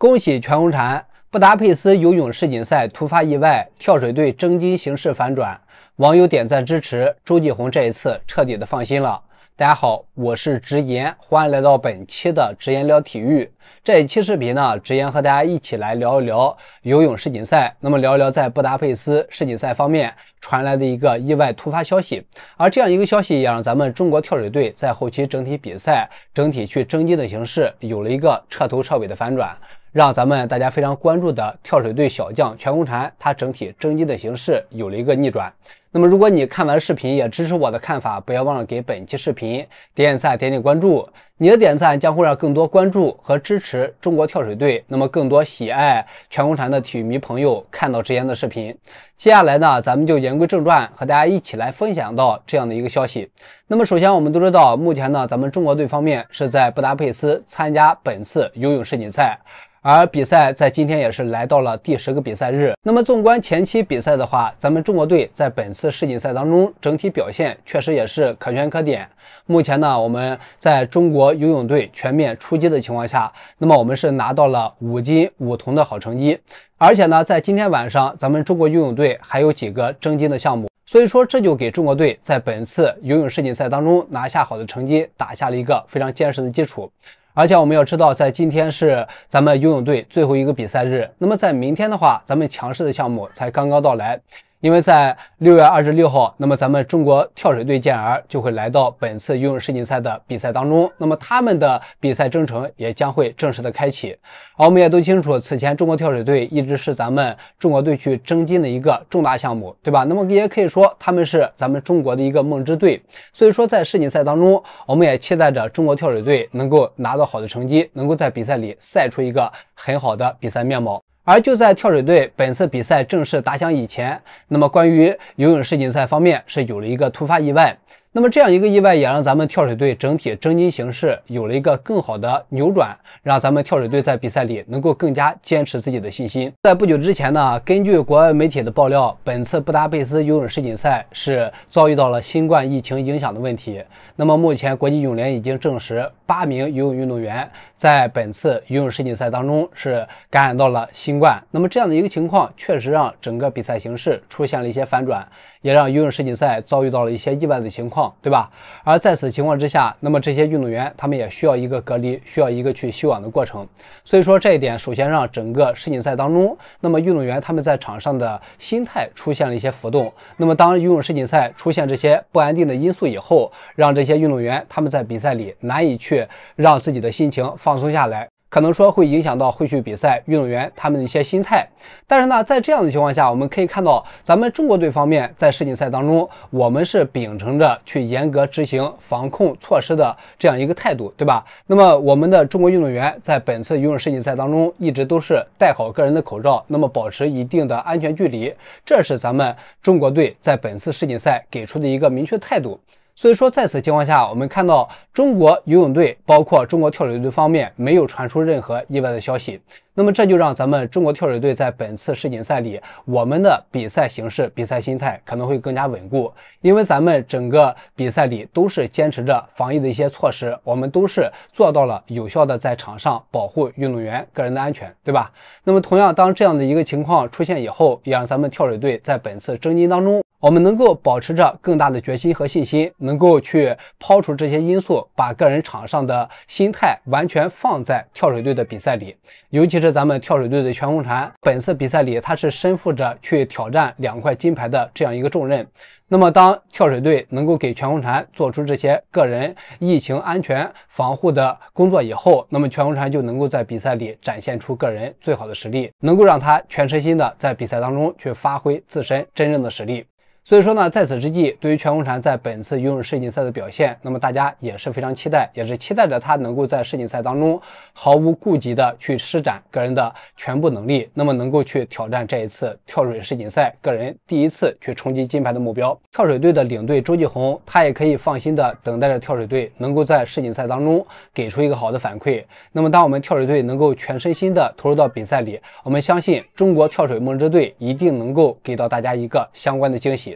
恭喜全红婵！布达佩斯游泳世锦赛突发意外，跳水队争金形势反转，网友点赞支持。周继红这一次彻底的放心了。大家好，我是直言，欢迎来到本期的直言聊体育。这一期视频呢，直言和大家一起来聊一聊游泳世锦赛，那么聊一聊在布达佩斯世锦赛方面传来的一个意外突发消息。而这样一个消息也让咱们中国跳水队在后期整体比赛、整体去争金的形式有了一个彻头彻尾的反转，让咱们大家非常关注的跳水队小将全红婵，他整体争金的形式有了一个逆转。那么，如果你看完视频也支持我的看法，不要忘了给本期视频点点赞、点点关注。你的点赞将会让更多关注和支持中国跳水队，那么更多喜爱全红婵的体育迷朋友看到之前的视频。接下来呢，咱们就言归正传，和大家一起来分享到这样的一个消息。那么，首先我们都知道，目前呢，咱们中国队方面是在布达佩斯参加本次游泳世锦赛。而比赛在今天也是来到了第十个比赛日。那么，纵观前期比赛的话，咱们中国队在本次世锦赛当中整体表现确实也是可圈可点。目前呢，我们在中国游泳队全面出击的情况下，那么我们是拿到了五金五铜的好成绩。而且呢，在今天晚上，咱们中国游泳队还有几个争金的项目，所以说这就给中国队在本次游泳世锦赛当中拿下好的成绩，打下了一个非常坚实的基础。而且我们要知道，在今天是咱们游泳队最后一个比赛日。那么在明天的话，咱们强势的项目才刚刚到来。因为在六月二十六号，那么咱们中国跳水队健儿就会来到本次游泳世锦赛的比赛当中，那么他们的比赛征程也将会正式的开启。而我们也都清楚，此前中国跳水队一直是咱们中国队去争金的一个重大项目，对吧？那么也可以说他们是咱们中国的一个梦之队。所以说，在世锦赛当中，我们也期待着中国跳水队能够拿到好的成绩，能够在比赛里赛出一个很好的比赛面貌。而就在跳水队本次比赛正式打响以前，那么关于游泳世锦赛方面是有了一个突发意外。那么这样一个意外，也让咱们跳水队整体争金形势有了一个更好的扭转，让咱们跳水队在比赛里能够更加坚持自己的信心。在不久之前呢，根据国外媒体的爆料，本次布达佩斯游泳世锦赛是遭遇到了新冠疫情影响的问题。那么目前国际泳联已经证实，八名游泳运动员在本次游泳世锦赛当中是感染到了新冠。那么这样的一个情况，确实让整个比赛形势出现了一些反转，也让游泳世锦赛遭遇到了一些意外的情况。对吧？而在此情况之下，那么这些运动员他们也需要一个隔离，需要一个去休养的过程。所以说这一点，首先让整个世锦赛当中，那么运动员他们在场上的心态出现了一些浮动。那么当游泳世锦赛出现这些不安定的因素以后，让这些运动员他们在比赛里难以去让自己的心情放松下来。可能说会影响到会去比赛运动员他们的一些心态，但是呢，在这样的情况下，我们可以看到咱们中国队方面在世锦赛当中，我们是秉承着去严格执行防控措施的这样一个态度，对吧？那么我们的中国运动员在本次游泳世锦赛当中，一直都是戴好个人的口罩，那么保持一定的安全距离，这是咱们中国队在本次世锦赛给出的一个明确态度。所以说，在此情况下，我们看到中国游泳队，包括中国跳水队方面，没有传出任何意外的消息。那么，这就让咱们中国跳水队在本次世锦赛里，我们的比赛形式、比赛心态可能会更加稳固。因为咱们整个比赛里都是坚持着防疫的一些措施，我们都是做到了有效的在场上保护运动员个人的安全，对吧？那么，同样，当这样的一个情况出现以后，也让咱们跳水队在本次争金当中。我们能够保持着更大的决心和信心，能够去抛除这些因素，把个人场上的心态完全放在跳水队的比赛里。尤其是咱们跳水队的全红婵，本次比赛里他是身负着去挑战两块金牌的这样一个重任。那么当跳水队能够给全红婵做出这些个人疫情安全防护的工作以后，那么全红婵就能够在比赛里展现出个人最好的实力，能够让他全身心的在比赛当中去发挥自身真正的实力。所以说呢，在此之际，对于全红婵在本次游泳世锦赛的表现，那么大家也是非常期待，也是期待着她能够在世锦赛当中毫无顾忌的去施展个人的全部能力，那么能够去挑战这一次跳水世锦赛个人第一次去冲击金牌的目标。跳水队的领队周继红，他也可以放心的等待着跳水队能够在世锦赛当中给出一个好的反馈。那么，当我们跳水队能够全身心的投入到比赛里，我们相信中国跳水梦之队一定能够给到大家一个相关的惊喜。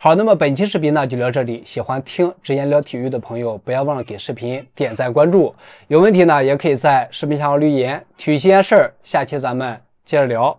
好，那么本期视频呢就聊这里。喜欢听直言聊体育的朋友，不要忘了给视频点赞关注。有问题呢，也可以在视频下方留言。体育新鲜事儿，下期咱们接着聊。